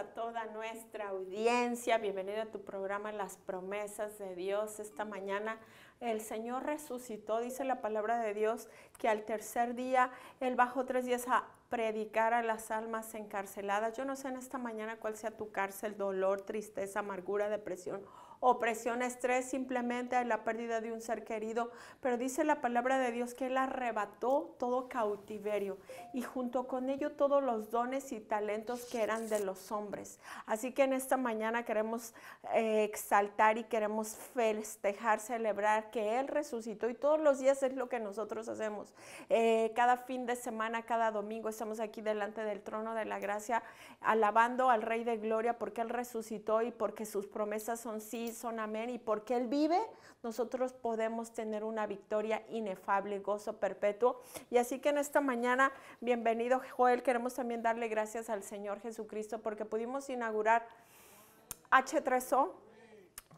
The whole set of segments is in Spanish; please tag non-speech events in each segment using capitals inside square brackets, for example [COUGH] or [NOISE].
a toda nuestra audiencia. Bienvenido a tu programa Las promesas de Dios. Esta mañana el Señor resucitó, dice la palabra de Dios, que al tercer día Él bajó tres días a predicar a las almas encarceladas. Yo no sé en esta mañana cuál sea tu cárcel, dolor, tristeza, amargura, depresión opresión, estrés, simplemente la pérdida de un ser querido. Pero dice la palabra de Dios que Él arrebató todo cautiverio y junto con ello todos los dones y talentos que eran de los hombres. Así que en esta mañana queremos eh, exaltar y queremos festejar, celebrar que Él resucitó y todos los días es lo que nosotros hacemos. Eh, cada fin de semana, cada domingo estamos aquí delante del trono de la gracia alabando al Rey de Gloria porque Él resucitó y porque sus promesas son sí son amén y porque Él vive, nosotros podemos tener una victoria inefable gozo perpetuo. Y así que en esta mañana, bienvenido Joel, queremos también darle gracias al Señor Jesucristo porque pudimos inaugurar H3O.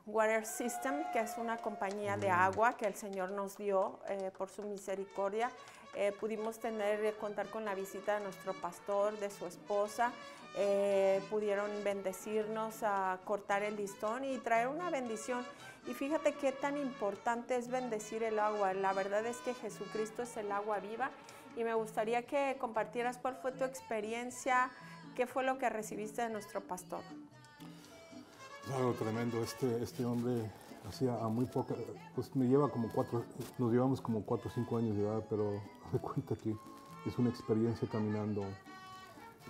Water System, que es una compañía de agua que el Señor nos dio eh, por su misericordia. Eh, pudimos tener, eh, contar con la visita de nuestro pastor, de su esposa, eh, pudieron bendecirnos a cortar el listón y traer una bendición. Y fíjate qué tan importante es bendecir el agua. La verdad es que Jesucristo es el agua viva y me gustaría que compartieras cuál fue tu experiencia, qué fue lo que recibiste de nuestro pastor. Algo tremendo, este, este hombre hacía a muy poca, pues me lleva como cuatro, nos llevamos como cuatro o cinco años de edad, pero [LAUGHS] de cuenta que es una experiencia caminando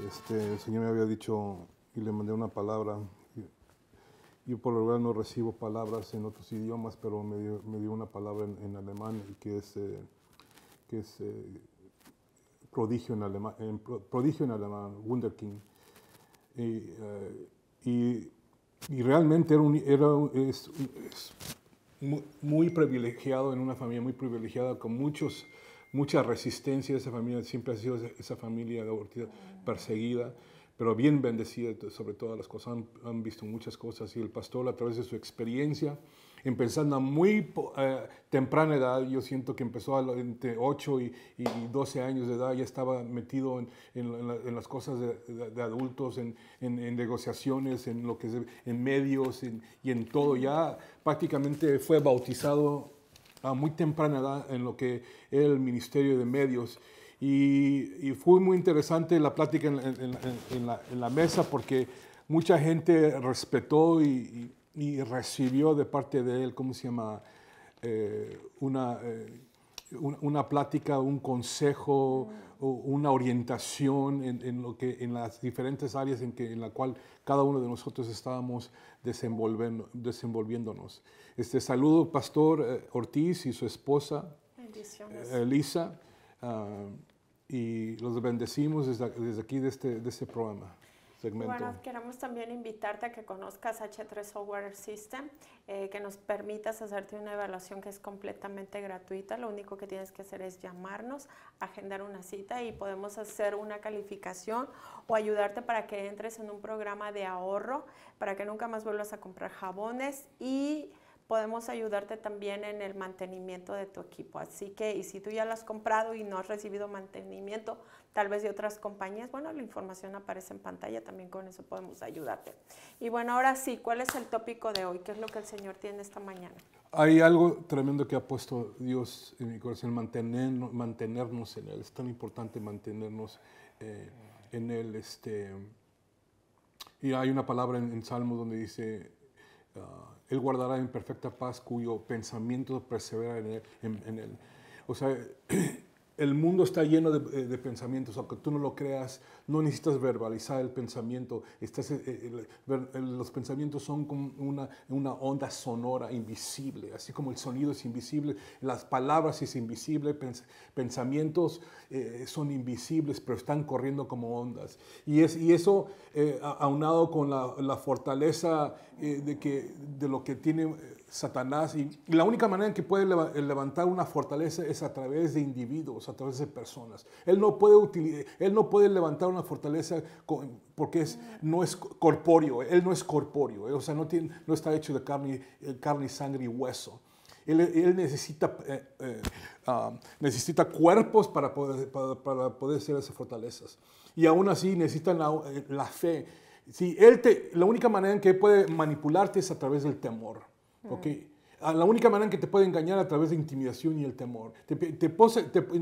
este, el Señor me había dicho y le mandé una palabra. Yo por lo general no recibo palabras en otros idiomas, pero me dio, me dio una palabra en, alemán que es, eh, eh, prodigio, en alemán, prodigio en alemán, Wunderkind. Y, eh, y, realmente era, era es, muy privilegiado en una familia muy privilegiada con muchos mucha resistencia de esa familia, siempre ha sido esa familia abortida, perseguida, pero bien bendecida sobre todas las cosas, han, visto muchas cosas y el pastor a través de su experiencia, empezando a muy eh, temprana edad, yo siento que empezó a, entre 8 y, 12 años de edad, ya estaba metido en, las cosas de, adultos, en, negociaciones, en lo que es, en medios y en todo, ya prácticamente fue bautizado a muy temprana edad en lo que era el Ministerio de Medios. Y, fue muy interesante la plática en, la, mesa porque mucha gente respetó y, recibió de parte de él, ¿cómo se llama? Eh, una... Eh, una, plática, un consejo, mm. una orientación en, lo que, en las diferentes áreas en, que, en la cual cada uno de nosotros estábamos desenvolviéndonos. Este, saludo Pastor eh, Ortiz y su esposa, eh, Elisa, ah, y los bendecimos desde, desde aquí, de este, de este programa. Bueno, queremos también invitarte a que conozcas H3 Software System, eh, que nos permitas hacerte una evaluación que es completamente gratuita. Lo único que tienes que hacer es llamarnos, agendar una cita y podemos hacer una calificación o ayudarte para que entres en un programa de ahorro, para que nunca más vuelvas a comprar jabones y podemos ayudarte también en el mantenimiento de tu equipo. Así que, y si tú ya lo has comprado y no has recibido mantenimiento, tal vez de otras compañías, bueno, la información aparece en pantalla, también con eso podemos ayudarte. Y bueno, ahora sí, ¿cuál es el tópico de hoy? ¿Qué es lo que el Señor tiene esta mañana? Hay algo tremendo que ha puesto Dios en mi corazón, mantener, mantenernos en Él. Es tan importante mantenernos eh, en Él. Este, y hay una palabra en, Salmos Salmo donde dice, Ah, él guardará en perfecta paz cuyo pensamiento persevera en él. En, en él. O sea, [CLEARS THROAT] el mundo está lleno eh, de, pensamientos, aunque tú no lo creas, no necesitas verbalizar el pensamiento. Estás, eh, eh, los pensamientos son como una, onda sonora invisible, así como el sonido es invisible, las palabras es invisible, pensamientos son invisibles, pero están corriendo como ondas. Y, y eso aunado con la, fortaleza de, de lo que tiene Satanás. Y la única manera en que puede eh, levantar una fortaleza es a través de individuos, a través de personas. Él no puede, eh, él no puede levantar una fortaleza porque es, no es corpóreo, eh, él no es corpóreo, o sea, no, tiene, no está hecho de carne, carne, sangre y hueso. Él, necesita, um, necesita cuerpos para poder, para, poder hacer esas fortalezas. Y aún así necesita la, la fe. Si él te, la única manera en que puede manipularte es a través del temor. Ah, la única manera en que te puede engañar a través de intimidación y el temor. Te, te,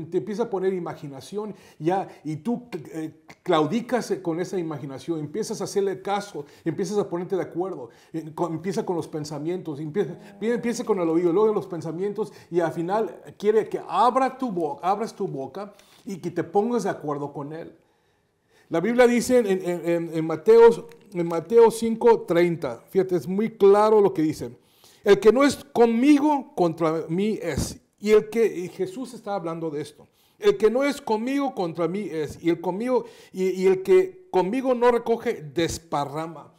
empieza a poner imaginación ya, y tú eh, claudicas con esa imaginación, empiezas a hacerle caso, empiezas a ponerte de acuerdo, eh, empieza con los pensamientos, empieza, empieza con el oído, luego los pensamientos y al final quiere que tu boca, abras tu boca y que te pongas de acuerdo con él. La Biblia dice en, en, en, Mateo, en Mateo 5.30, fíjate, es muy claro lo que dice. El que no es conmigo, contra mí es. Y el que Jesús está hablando de esto. El que no es conmigo, contra mí es. Y el, conmigo, y, el que conmigo no recoge, desparrama.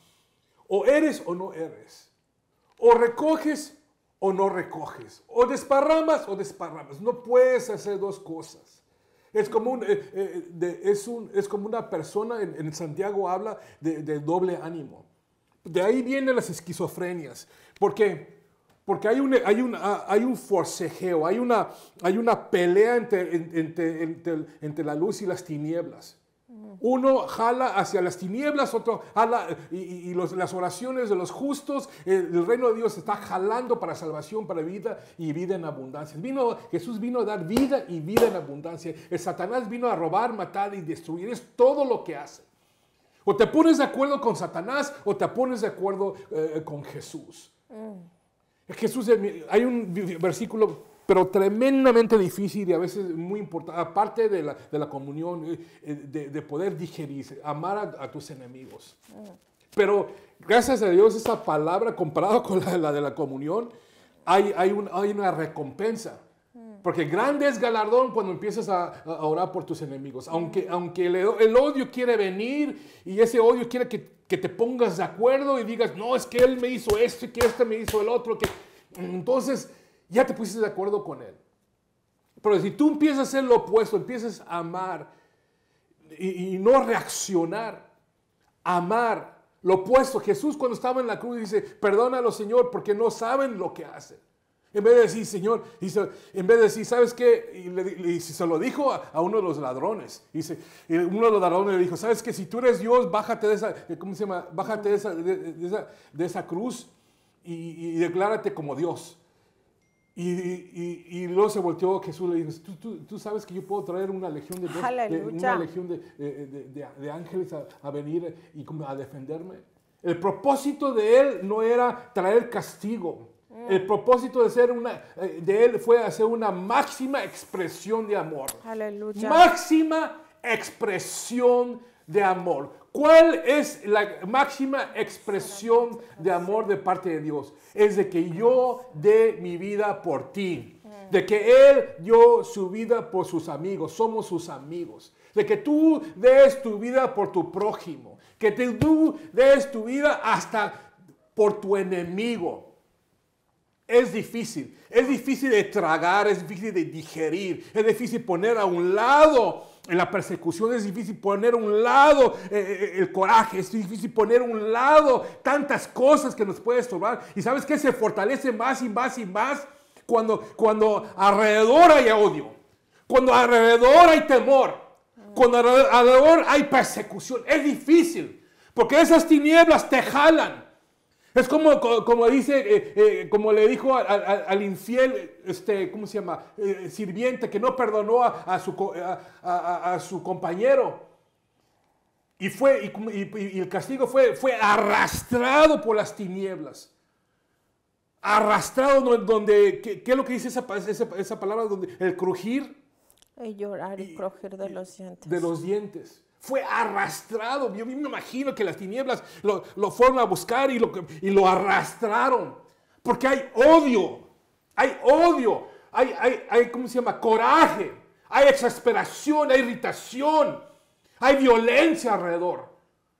O eres o no eres. O recoges o no recoges. O desparramas o desparramas. No puedes hacer dos cosas. Es como, eh, eh, es, un, es como una persona, en, Santiago habla de, de doble ánimo. De ahí vienen las esquizofrenias. ¿Por qué? Porque hay un, hay un, ah, hay un forcejeo, hay una, hay una pelea entre, entre, la luz y las tinieblas. Uno jala hacia las tinieblas, otro jala, y, las oraciones de los justos, el, reino de Dios está jalando para salvación, para vida y vida en abundancia. Vino, Jesús vino a dar vida y vida en abundancia. El Satanás vino a robar, matar y destruir. Es todo lo que hace. O te pones de acuerdo con Satanás o te pones de acuerdo eh, con Jesús. Mm. Jesús, eh, hay un versículo, pero tremendamente difícil y a veces muy importante, aparte de la, comunión, eh, de, poder digerir, amar a, tus enemigos. Mm. Pero gracias a Dios esa palabra comparado con la, de la comunión, hay, hay una recompensa. Porque grande es galardón cuando empiezas a, orar por tus enemigos. Aunque, aunque el, odio quiere venir y ese odio quiere que, que, te pongas de acuerdo y digas, no, es que él me hizo esto y que este me hizo el otro. Que... Entonces ya te pusiste de acuerdo con él. Pero si tú empiezas a hacer lo opuesto, empiezas a amar y no reaccionar, amar lo opuesto. Jesús cuando estaba en la cruz dice, perdónalo Señor porque no saben lo que hacen. En vez de decir, Señor, y en vez de decir, ¿sabes qué? Y, se lo dijo a, uno de los ladrones. Y, y, uno de los ladrones le dijo, ¿sabes qué? Si tú eres Dios, bájate de esa, eh, ¿cómo se llama? Bájate de esa, de, esa, cruz y, declárate como Dios. Y, luego se volteó a Jesús y le dijo, ¿Tú, tú, tú sabes que yo puedo traer una legión de, de, ángeles a, a venir y a defenderme. El propósito de él no era traer castigo. El propósito de, ser una, eh, de él fue hacer una máxima expresión de amor. Aleluya. Máxima expresión de amor. ¿Cuál es la máxima expresión de amor de parte de Dios? Es de que yo dé mi vida por ti. De que Él dio su vida por sus amigos. Somos sus amigos. De que tú des tu vida por tu prójimo. Que tú des tu vida hasta por tu enemigo. Es difícil, es difícil de tragar, es difícil de digerir, es difícil poner a un lado en la persecución, es difícil poner a un lado eh, eh, el coraje, es difícil poner a un lado tantas cosas que nos puede estorbar. Y sabes que se fortalece más y más y más cuando, cuando alrededor hay odio, cuando alrededor hay temor, cuando alrededor hay persecución. Es difícil, porque esas tinieblas te jalan. Es como, como dice, eh, eh, como le dijo al infiel, este, ¿cómo se llama? Eh, sirviente que no perdonó a, su, a, su compañero. Y, fue, el castigo fue, fue arrastrado por las tinieblas arrastrado donde, ¿qué, es lo que dice esa, palabra? Donde, el crujir. El llorar y crujir de los dientes. De los dientes fue arrastrado. Yo me imagino que las tinieblas lo, lo fueron a buscar y lo, y lo arrastraron. Porque hay odio, hay odio, hay, hay, hay, ¿cómo se llama? Coraje, hay exasperación, hay irritación, hay violencia alrededor.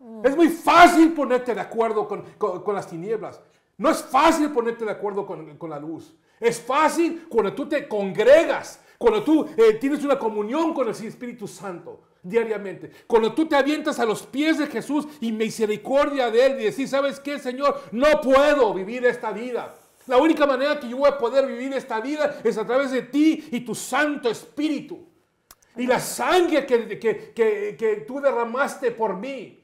Mm. Es muy fácil ponerte de acuerdo con, las tinieblas. No es fácil ponerte de acuerdo con, la luz. Es fácil cuando tú te congregas, cuando tú eh, tienes una comunión con el Espíritu Santo diariamente. Cuando tú te avientas a los pies de Jesús y misericordia de Él y decir ¿sabes qué, Señor? No puedo vivir esta vida. La única manera que yo voy a poder vivir esta vida es a través de ti y tu Santo Espíritu. Y la sangre que, que tú derramaste por mí.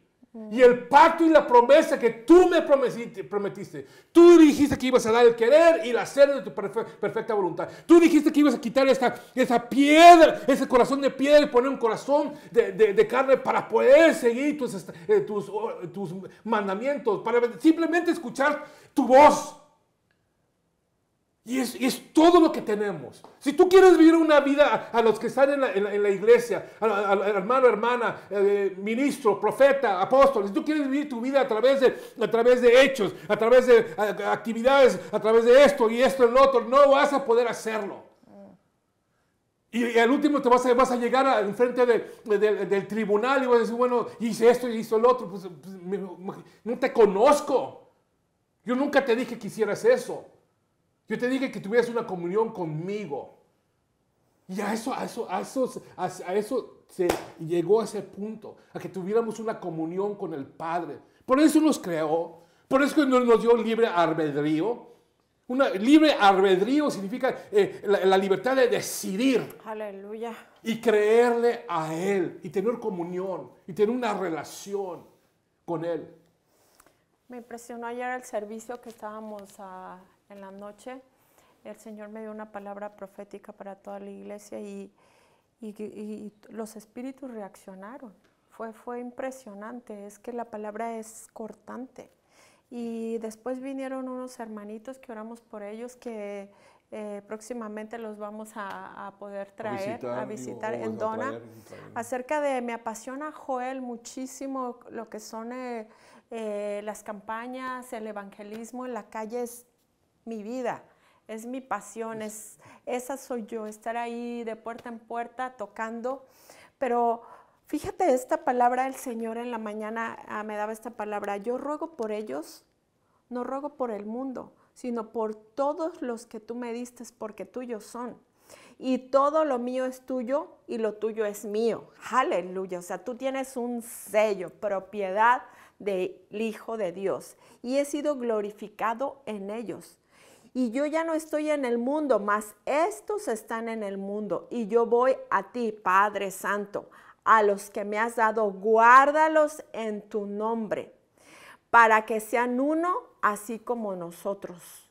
Y el pacto y la promesa que tú me prometiste, prometiste. Tú dijiste que ibas a dar el querer y la hacer de tu perfecta voluntad. Tú dijiste que ibas a quitar esa, piedra, ese corazón de piedra y poner un corazón de, de, de carne para poder seguir tus, eh, tus, tus mandamientos, para simplemente escuchar tu voz. Y es, todo lo que tenemos. Si tú quieres vivir una vida a, los que están en la, iglesia, hermano, hermana, eh, ministro, profeta, apóstol, si tú quieres vivir tu vida a través de, a través de hechos, a través de actividades, a través de esto y esto y lo otro, no vas a poder hacerlo. Y, al último te vas a, llegar en frente del tribunal y vas a decir, bueno, hice esto y hice lo otro, pues, pues, no te conozco. Yo nunca te dije que hicieras eso. Yo te dije que tuvieras una comunión conmigo. Y a eso, a eso, a eso, a, eso se llegó a ese punto, a que tuviéramos una comunión con el Padre. Por eso nos creó, por eso nos dio libre albedrío. libre albedrío significa eh, la, libertad de decidir. Aleluya. Y creerle a Él y tener comunión y tener una relación con Él. Me impresionó ayer el servicio que estábamos a en la noche, el Señor me dio una palabra profética para toda la iglesia y, los espíritus reaccionaron. Fue, fue impresionante, es que la palabra es cortante. Y después vinieron unos hermanitos que oramos por ellos que eh, próximamente los vamos a, poder traer, a visitar, en Dona. Acerca de, me apasiona Joel muchísimo lo que son eh, eh, las campañas, el evangelismo en la calle es mi vida, es mi pasión, es, esa soy yo, estar ahí de puerta en puerta tocando. Pero fíjate esta palabra, el Señor en la mañana ah, me daba esta palabra, yo ruego por ellos, no ruego por el mundo, sino por todos los que tú me diste, porque tuyos son. Y todo lo mío es tuyo y lo tuyo es mío. Aleluya. O sea, tú tienes un sello, propiedad del Hijo de Dios. Y he sido glorificado en ellos y yo ya no estoy en el mundo, mas estos están en el mundo y yo voy a ti, Padre Santo, a los que me has dado, guárdalos en tu nombre, para que sean uno así como nosotros.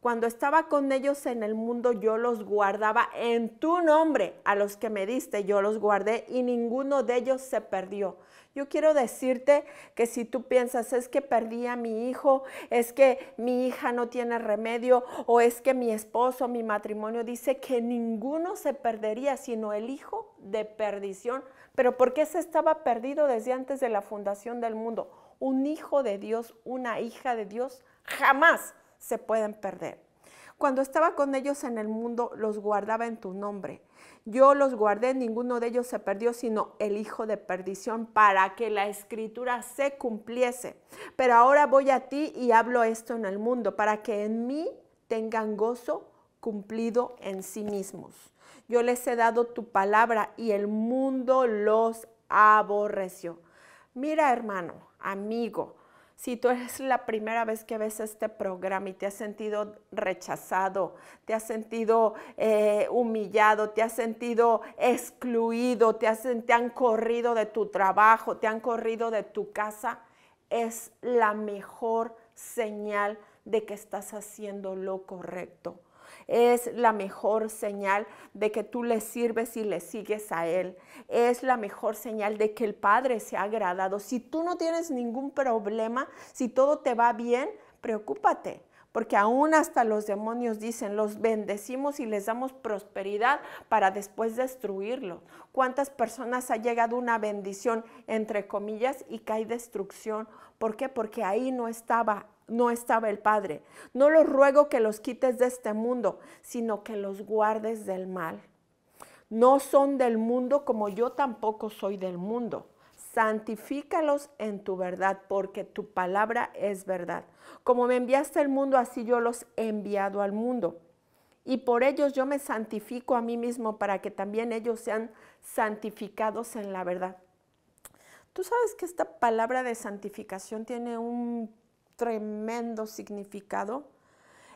Cuando estaba con ellos en el mundo, yo los guardaba en tu nombre. A los que me diste, yo los guardé y ninguno de ellos se perdió, yo quiero decirte que si tú piensas es que perdí a mi hijo, es que mi hija no tiene remedio o es que mi esposo, mi matrimonio dice que ninguno se perdería sino el hijo de perdición. Pero ¿por qué se estaba perdido desde antes de la fundación del mundo? Un hijo de Dios, una hija de Dios, jamás se pueden perder. Cuando estaba con ellos en el mundo, los guardaba en tu nombre. Yo los guardé, ninguno de ellos se perdió, sino el hijo de perdición, para que la escritura se cumpliese. Pero ahora voy a ti y hablo esto en el mundo, para que en mí tengan gozo cumplido en sí mismos. Yo les he dado tu palabra y el mundo los aborreció. Mira, hermano, amigo, si tú es la primera vez que ves este programa y te has sentido rechazado, te has sentido eh, humillado, te has sentido excluido, te han corrido de tu trabajo, te han corrido de tu casa, es la mejor señal de que estás haciendo lo correcto es la mejor señal de que tú le sirves y le sigues a Él. Es la mejor señal de que el Padre se ha agradado. Si tú no tienes ningún problema, si todo te va bien, preocúpate. Porque aún hasta los demonios dicen, los bendecimos y les damos prosperidad para después destruirlo. ¿Cuántas personas ha llegado una bendición, entre comillas, y cae destrucción? ¿Por qué? Porque ahí no estaba no estaba el Padre. No los ruego que los quites de este mundo, sino que los guardes del mal. No son del mundo como yo tampoco soy del mundo. Santifícalos en tu verdad, porque tu palabra es verdad. Como me enviaste al mundo, así yo los he enviado al mundo. Y por ellos yo me santifico a mí mismo para que también ellos sean santificados en la verdad. Tú sabes que esta palabra de santificación tiene un tremendo significado.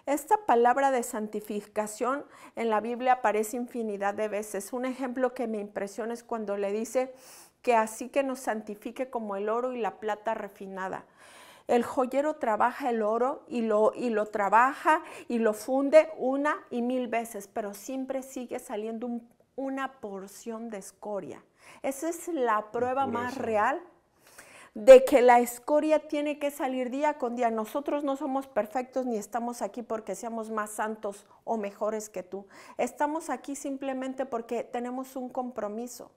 Esta palabra de santificación en la Biblia aparece infinidad de veces. Un ejemplo que me impresiona es cuando le dice que así que nos santifique como el oro y la plata refinada. El joyero trabaja el oro y lo, y lo trabaja y lo funde una y mil veces, pero siempre sigue saliendo una porción de escoria. Esa es la prueba más real de que la escoria tiene que salir día con día. Nosotros no somos perfectos ni estamos aquí porque seamos más santos o mejores que tú. Estamos aquí simplemente porque tenemos un compromiso.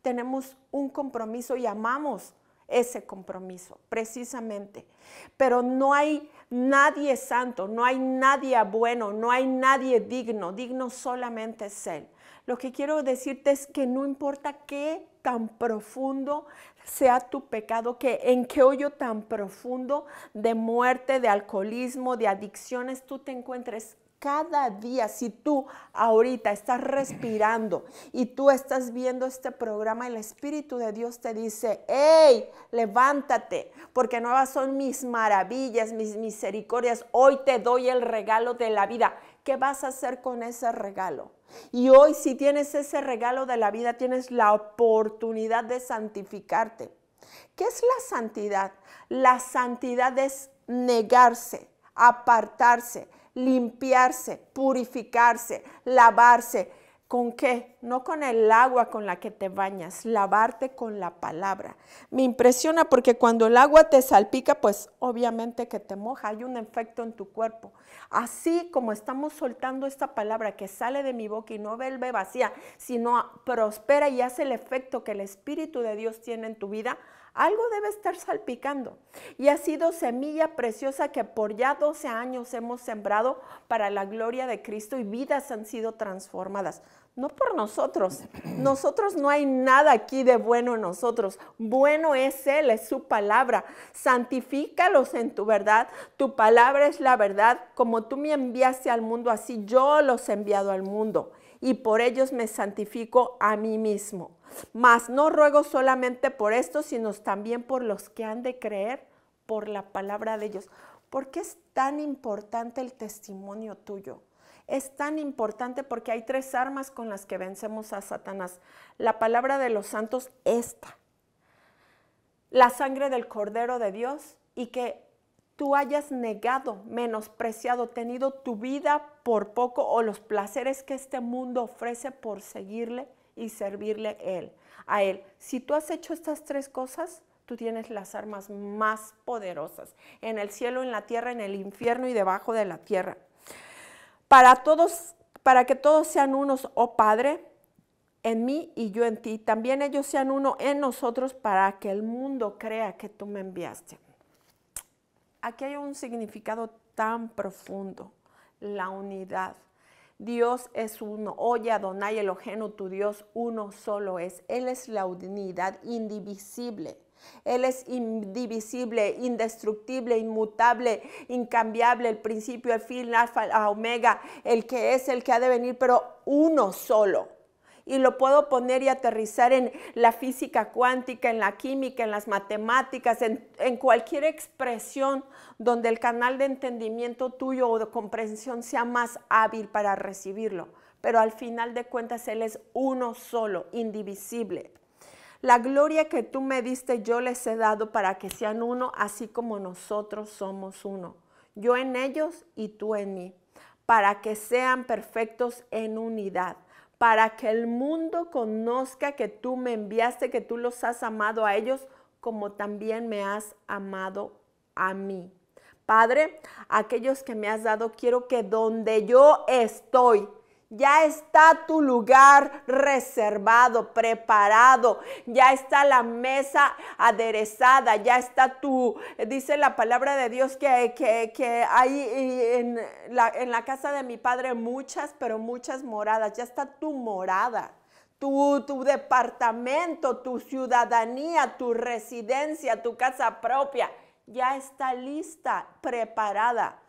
Tenemos un compromiso y amamos ese compromiso, precisamente. Pero no hay nadie santo, no hay nadie bueno, no hay nadie digno, digno solamente es Él. Lo que quiero decirte es que no importa qué tan profundo sea tu pecado, que en qué hoyo tan profundo de muerte, de alcoholismo, de adicciones tú te encuentres, cada día, si tú ahorita estás respirando y tú estás viendo este programa, el Espíritu de Dios te dice, hey, levántate, porque nuevas son mis maravillas, mis misericordias, hoy te doy el regalo de la vida. ¿Qué vas a hacer con ese regalo? Y hoy si tienes ese regalo de la vida, tienes la oportunidad de santificarte. ¿Qué es la santidad? La santidad es negarse, apartarse, limpiarse, purificarse, lavarse. ¿Con qué? no con el agua con la que te bañas, lavarte con la palabra. Me impresiona porque cuando el agua te salpica, pues obviamente que te moja, hay un efecto en tu cuerpo. Así como estamos soltando esta palabra que sale de mi boca y no vuelve vacía, sino prospera y hace el efecto que el Espíritu de Dios tiene en tu vida, algo debe estar salpicando. Y ha sido semilla preciosa que por ya 12 años hemos sembrado para la gloria de Cristo y vidas han sido transformadas no por nosotros. Nosotros no hay nada aquí de bueno en nosotros. Bueno es Él, es su palabra. Santifícalos en tu verdad. Tu palabra es la verdad. Como tú me enviaste al mundo, así yo los he enviado al mundo. Y por ellos me santifico a mí mismo. Mas no ruego solamente por esto, sino también por los que han de creer por la palabra de ellos. ¿Por qué es tan importante el testimonio tuyo? es tan importante porque hay tres armas con las que vencemos a Satanás. La palabra de los santos, esta. La sangre del Cordero de Dios y que tú hayas negado, menospreciado, tenido tu vida por poco o los placeres que este mundo ofrece por seguirle y servirle a él. Si tú has hecho estas tres cosas, tú tienes las armas más poderosas en el cielo, en la tierra, en el infierno y debajo de la tierra para todos, para que todos sean unos, oh Padre, en mí y yo en ti. También ellos sean uno en nosotros para que el mundo crea que tú me enviaste. Aquí hay un significado tan profundo, la unidad. Dios es uno. Oye, Adonai ojeno tu Dios, uno solo es. Él es la unidad indivisible. Él es indivisible, indestructible, inmutable, incambiable, el principio, el fin, alfa, omega, el que es, el que ha de venir, pero uno solo y lo puedo poner y aterrizar en la física cuántica, en la química, en las matemáticas, en, en, cualquier expresión donde el canal de entendimiento tuyo o de comprensión sea más hábil para recibirlo. Pero al final de cuentas Él es uno solo, indivisible. La gloria que tú me diste yo les he dado para que sean uno, así como nosotros somos uno. Yo en ellos y tú en mí, para que sean perfectos en unidad, para que el mundo conozca que tú me enviaste, que tú los has amado a ellos, como también me has amado a mí. Padre, aquellos que me has dado, quiero que donde yo estoy, ya está tu lugar reservado, preparado. Ya está la mesa aderezada. Ya está tu, dice la palabra de Dios que, hay en la, casa de mi padre muchas, pero muchas moradas. Ya está tu morada. tu, departamento, tu ciudadanía, tu residencia, tu casa propia, ya está lista, preparada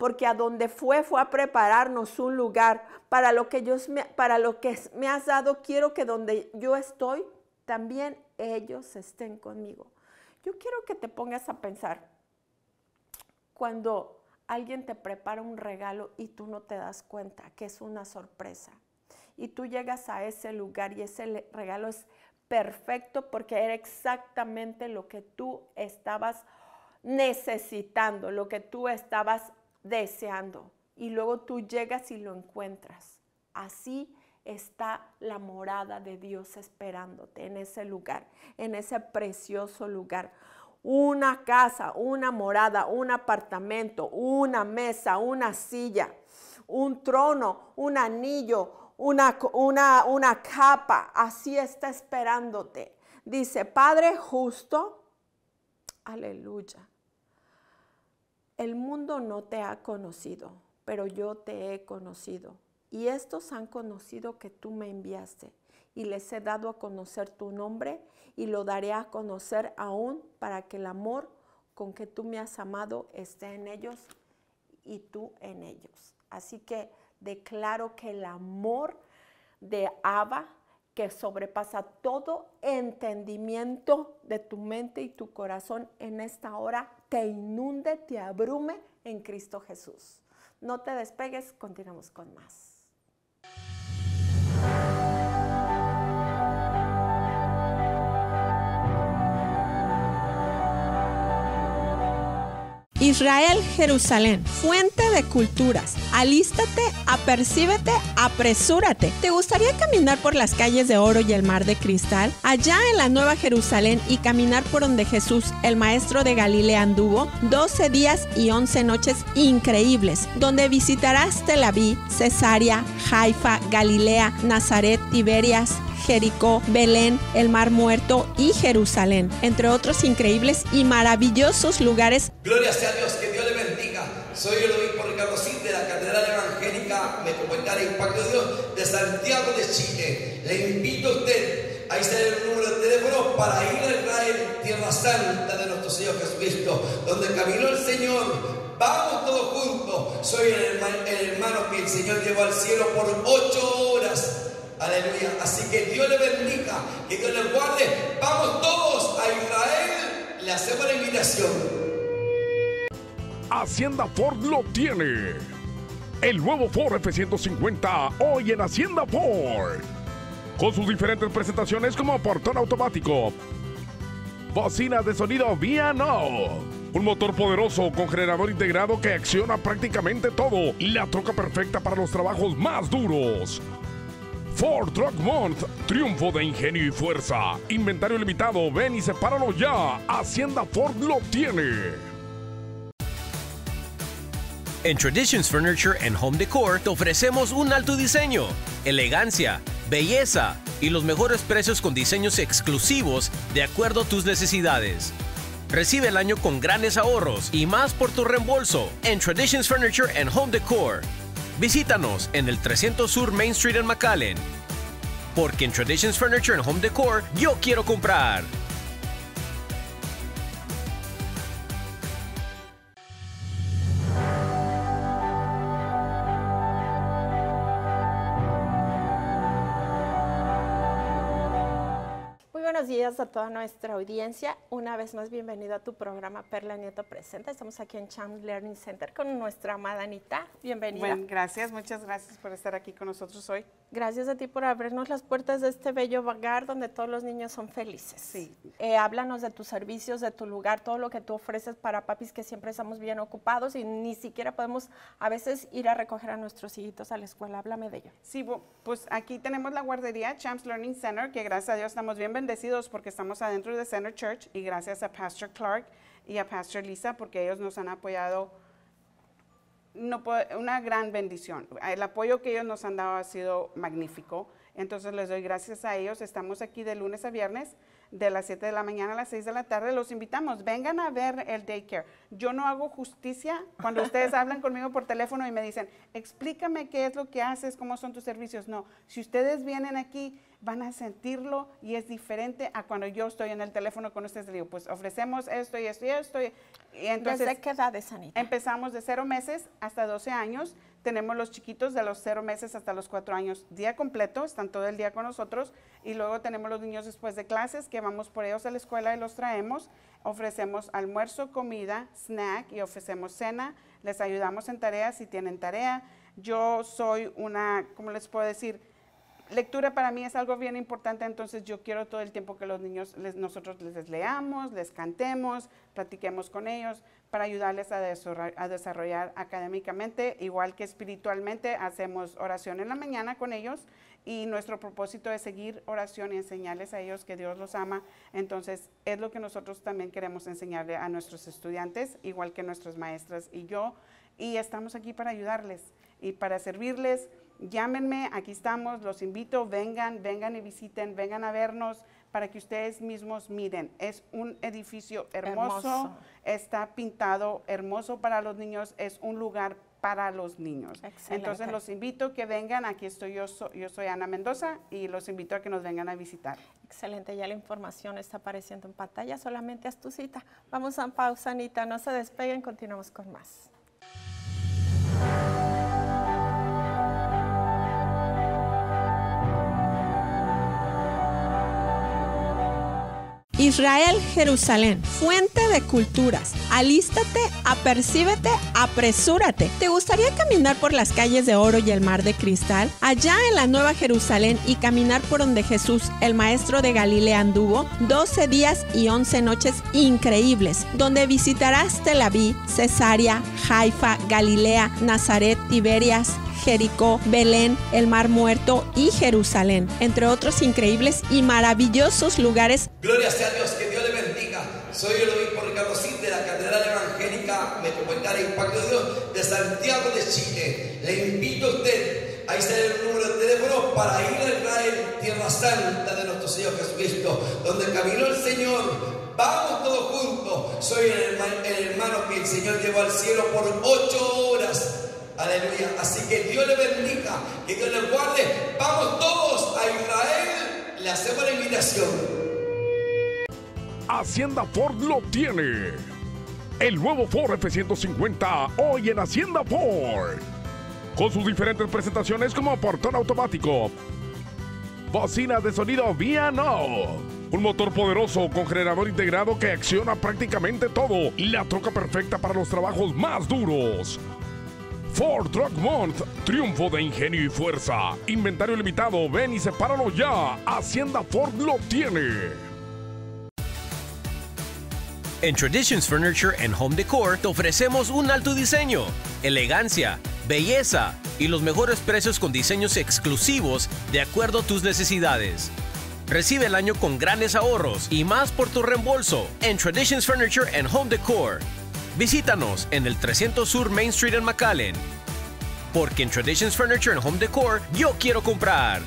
porque a donde fue fue a prepararnos un lugar. Para lo que, me, para lo que me has dado, quiero que donde yo estoy, también ellos estén conmigo. Yo quiero que te pongas a pensar, cuando alguien te prepara un regalo y tú no te das cuenta que es una sorpresa, y tú llegas a ese lugar y ese regalo es perfecto porque era exactamente lo que tú estabas necesitando, lo que tú estabas deseando y luego tú llegas y lo encuentras. Así está la morada de Dios esperándote en ese lugar, en ese precioso lugar. Una casa, una morada, un apartamento, una mesa, una silla, un trono, un anillo, una, capa. Así está esperándote. Dice, Padre justo, aleluya el mundo no te ha conocido, pero yo te he conocido. Y estos han conocido que tú me enviaste, y les he dado a conocer tu nombre, y lo daré a conocer aún para que el amor con que tú me has amado esté en ellos y tú en ellos. Así que declaro que el amor de Abba que sobrepasa todo entendimiento de tu mente y tu corazón en esta hora, te inunde, te abrume en Cristo Jesús. No te despegues, continuamos con más. Israel Jerusalén, fuente de culturas. Alístate, apercíbete, apresúrate. ¿Te gustaría caminar por las calles de oro y el mar de cristal? Allá en la Nueva Jerusalén y caminar por donde Jesús, el maestro de Galilea, anduvo 12 días y 11 noches increíbles, donde visitarás Tel Aviv, Cesarea, Haifa, Galilea, Nazaret, Tiberias, Jericó, Belén, el Mar Muerto y Jerusalén, entre otros increíbles y maravillosos lugares. Gloria sea a Dios, que Dios le bendiga. Soy el obispo Ricardo Cid de la Catedral Evangélica Metropolitana Impacto de Dios de Santiago de Chile. Le invito a usted, a instalar el número de teléfono para ir a Israel, Tierra Santa de nuestro Señor Jesucristo, donde caminó el Señor Vamos todos juntos. Soy el hermano, el hermano, que el Señor llevó al cielo por ocho horas Aleluya. Así que Dios le bendiga, que Dios le guarde. Vamos todos a Israel. Le hacemos la invitación. Hacienda Ford lo tiene. El nuevo Ford F-150 hoy en Hacienda Ford. Con sus diferentes presentaciones como portón automático, bocinas de sonido no un motor poderoso con generador integrado que acciona prácticamente todo y la troca perfecta para los trabajos más duros. Ford Truck Month. Triunfo de ingenio y fuerza. Inventario limitado. Ven y sepáralo ya. Hacienda Ford lo tiene. En Traditions Furniture and Home Decor te ofrecemos un alto diseño, elegancia, belleza y los mejores precios con diseños exclusivos de acuerdo a tus necesidades. Recibe el año con grandes ahorros y más por tu reembolso en Traditions Furniture and Home Decor, Visítanos en el 300 Sur Main Street en McAllen. Porque en Traditions Furniture and Home Decor yo quiero comprar. a toda nuestra audiencia. Una vez más, bienvenido a tu programa Perla Nieto Presenta. Estamos aquí en Champs Learning Center con nuestra amada Anita. Bienvenida. Bueno, gracias, muchas gracias por estar aquí con nosotros hoy. Gracias a ti por abrirnos las puertas de este bello vagar donde todos los niños son felices. Sí. Eh, háblanos de tus servicios, de tu lugar, todo lo que tú ofreces para papis que siempre estamos bien ocupados y ni siquiera podemos a veces ir a recoger a nuestros hijitos a la escuela. Háblame de ello. Sí, pues aquí tenemos la guardería Champs Learning Center, que gracias a Dios estamos bien bendecidos por porque estamos adentro de Center Church y gracias a Pastor Clark y a Pastor Lisa porque ellos nos han apoyado. No, una gran bendición. El apoyo que ellos nos han dado ha sido magnífico. Entonces les doy gracias a ellos. Estamos aquí de lunes a viernes, de las 7 de la mañana a las 6 de la tarde. Los invitamos, vengan a ver el daycare. Yo no hago justicia cuando ustedes [LAUGHS] hablan conmigo por teléfono y me dicen, explícame qué es lo que haces, cómo son tus servicios. No, si ustedes vienen aquí van a sentirlo y es diferente a cuando yo estoy en el teléfono con ustedes. digo, pues ofrecemos esto y esto y esto. Y, entonces, ¿Desde qué edad es, Anita? Empezamos de cero meses hasta 12 años. Tenemos los chiquitos de los 0 meses hasta los cuatro años, día completo, están todo el día con nosotros. Y luego tenemos los niños después de clases, que vamos por ellos a la escuela y los traemos. Ofrecemos almuerzo, comida, snack y ofrecemos cena. Les ayudamos en tareas si tienen tarea. Yo soy una, ¿cómo les puedo decir? lectura para mí es algo bien importante, entonces yo quiero todo el tiempo que los niños, nosotros les leamos, les cantemos, platiquemos con ellos para ayudarles a desarrollar, a desarrollar académicamente, igual que espiritualmente, hacemos oración en la mañana con ellos y nuestro propósito es seguir oración y enseñarles a ellos que Dios los ama. Entonces es lo que nosotros también queremos enseñarle a nuestros estudiantes, igual que nuestras maestras y yo, y estamos aquí para ayudarles y para servirles llámenme, aquí estamos, los invito, vengan, vengan y visiten, vengan a vernos para que ustedes mismos miren. Es un edificio hermoso, está pintado hermoso para los niños, es un lugar para los niños. Entonces los invito que vengan, aquí estoy yo, yo soy Ana Mendoza y los invito a que nos vengan a visitar. Excelente, ya la información está apareciendo en pantalla, solamente haz tu cita. Vamos a pausa, Anita, no se despeguen, continuamos con más. Israel, Jerusalén, fuente de culturas. Alístate, apercíbete, apresúrate. ¿Te gustaría caminar por las calles de oro y el mar de cristal? Allá en la Nueva Jerusalén y caminar por donde Jesús, el maestro de Galilea, anduvo 12 días y 11 noches increíbles, donde visitarás Tel Aviv, Cesarea, Haifa, Galilea, Nazaret, Tiberias, Jericó, Belén, el Mar Muerto y Jerusalén, entre otros increíbles y maravillosos lugares. Gloria sea a Dios, que Dios le bendiga. Soy el obispo Ricardo Cid de la Catedral Evangélica Metropolitana Impacto de Dios de Santiago de Chile. Le invito a usted, a instalar el número de teléfono para ir a Israel, Tierra Santa de nuestro Señor Jesucristo, donde caminó el Señor Vamos todos juntos. Soy el hermano, el hermano, que el Señor llevó al cielo por ocho horas Aleluya. Así que Dios le bendiga, que Dios le guarde. Vamos todos a Israel. Le hacemos la invitación. Hacienda Ford lo tiene. El nuevo Ford F-150 hoy en Hacienda Ford. Con sus diferentes presentaciones como portón automático, bocinas de sonido vía no. Un motor poderoso con generador integrado que acciona prácticamente todo y la troca perfecta para los trabajos más duros. Ford Truck Month, triunfo de ingenio y fuerza. Inventario limitado, ven y sepáralo ya. Hacienda Ford lo tiene. En Traditions Furniture and Home Decor te ofrecemos un alto diseño, elegancia, belleza y los mejores precios con diseños exclusivos de acuerdo a tus necesidades. Recibe el año con grandes ahorros y más por tu reembolso en Traditions Furniture and Home Decor, Visítanos en el 300 Sur Main Street en McAllen. Porque en Traditions Furniture and Home Decor yo quiero comprar.